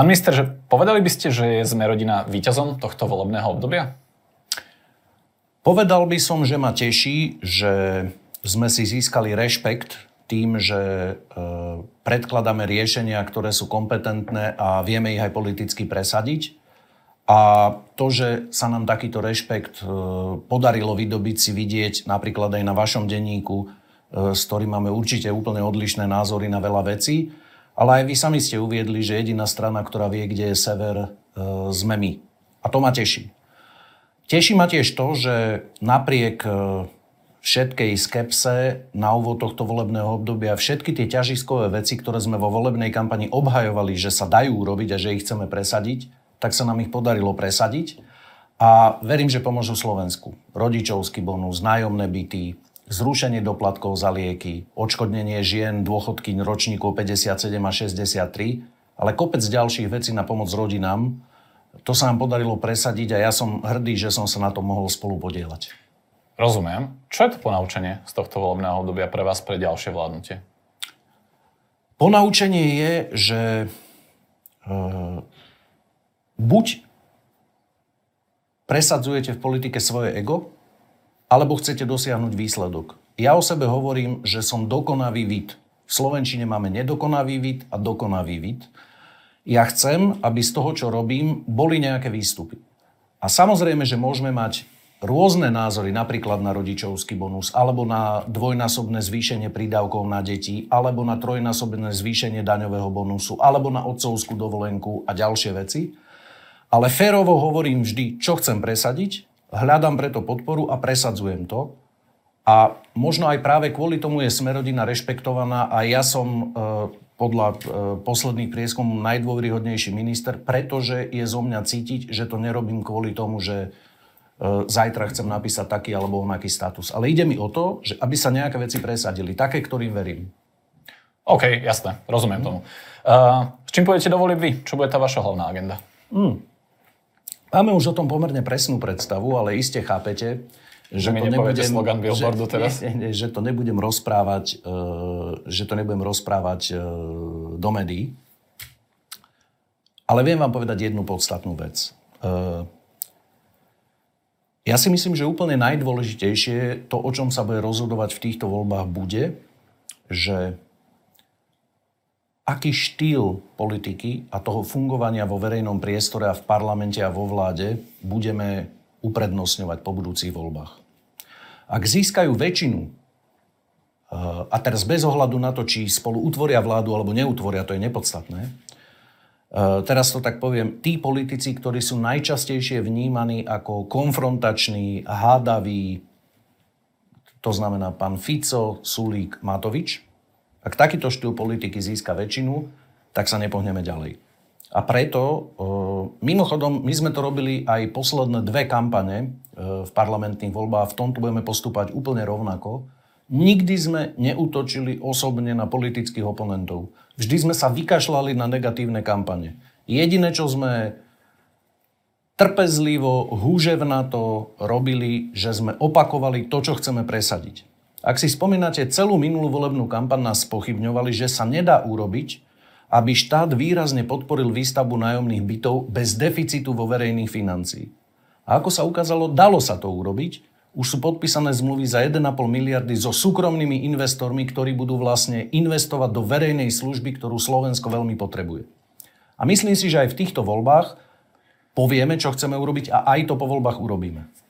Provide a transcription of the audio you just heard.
Pán minister, že povedali by ste, že je sme rodina výťazom tohto volebného obdobia? Povedal by som, že ma teší, že sme si získali rešpekt tým, že e, predkladáme riešenia, ktoré sú kompetentné a vieme ich aj politicky presadiť. A to, že sa nám takýto rešpekt e, podarilo vydobiť si vidieť napríklad aj na vašom denníku, e, s ktorým máme určite úplne odlišné názory na veľa vecí, ale aj vy sami ste uviedli, že jediná strana, ktorá vie, kde je sever, e, sme my. A to ma teší. Teší ma tiež to, že napriek e, všetkej skepse na úvod tohto volebného obdobia všetky tie ťažiskové veci, ktoré sme vo volebnej kampani obhajovali, že sa dajú urobiť a že ich chceme presadiť, tak sa nám ich podarilo presadiť. A verím, že pomôžu Slovensku. Rodičovský bonus, nájomné byty, zrušenie doplatkov za lieky, odškodnenie žien, dôchodkyň ročníkov 57 a 63, ale kopec ďalších vecí na pomoc rodinám. To sa nám podarilo presadiť a ja som hrdý, že som sa na to mohol spolu podielať. Rozumiem. Čo je to ponaučenie z tohto volebného obdobia pre vás pre ďalšie vládnutie? Ponaučenie je, že e, buď presadzujete v politike svoje ego, alebo chcete dosiahnuť výsledok. Ja o sebe hovorím, že som dokonavý vid. V Slovenčine máme nedokonavý vid a dokonavý vid. Ja chcem, aby z toho, čo robím, boli nejaké výstupy. A samozrejme, že môžeme mať rôzne názory, napríklad na rodičovský bonus, alebo na dvojnásobné zvýšenie prídavkov na deti, alebo na trojnásobné zvýšenie daňového bonusu, alebo na otcovskú dovolenku a ďalšie veci. Ale férovo hovorím vždy, čo chcem presadiť Hľadám preto podporu a presadzujem to. A možno aj práve kvôli tomu je Smerodina rešpektovaná a ja som e, podľa e, posledných prieskumov najdôveryhodnejší minister, pretože je zo mňa cítiť, že to nerobím kvôli tomu, že e, zajtra chcem napísať taký alebo onaký status. Ale ide mi o to, že aby sa nejaké veci presadili, také, ktorým verím. OK, jasné, rozumiem mm. tomu. Uh, s čím pôjdete do vy? Čo bude tá vaša hlavná agenda? Mm. Máme už o tom pomerne presnú predstavu, ale iste chápete, že, že to nebudem, slogan Billboardu že, teraz? Nie, nie, že to nebudem rozprávať, uh, že to nebudem rozprávať uh, do médií. Ale viem vám povedať jednu podstatnú vec. Uh, ja si myslím, že úplne najdôležitejšie to, o čom sa bude rozhodovať v týchto voľbách, bude, že aký štýl politiky a toho fungovania vo verejnom priestore a v parlamente a vo vláde budeme uprednostňovať po budúcich voľbách. Ak získajú väčšinu, eh, a teraz bez ohľadu na to, či spolu utvoria vládu alebo neutvoria, to je nepodstatné, eh, teraz to tak poviem, tí politici, ktorí sú najčastejšie vnímaní ako konfrontační, hádaví, to znamená pán Fico, Sulík, Matovič, ak takýto štýl politiky získa väčšinu, tak sa nepohneme ďalej. A preto, e, mimochodom, my sme to robili aj posledné dve kampane e, v parlamentných voľbách, v tomto budeme postúpať úplne rovnako. Nikdy sme neútočili osobne na politických oponentov. Vždy sme sa vykašľali na negatívne kampane. Jediné, čo sme trpezlivo, húževnato robili, že sme opakovali to, čo chceme presadiť. Ak si spomínate, celú minulú volebnú kampaň nás pochybňovali, že sa nedá urobiť, aby štát výrazne podporil výstavbu nájomných bytov bez deficitu vo verejných financií. A ako sa ukázalo, dalo sa to urobiť. Už sú podpísané zmluvy za 1,5 miliardy so súkromnými investormi, ktorí budú vlastne investovať do verejnej služby, ktorú Slovensko veľmi potrebuje. A myslím si, že aj v týchto voľbách povieme, čo chceme urobiť a aj to po voľbách urobíme.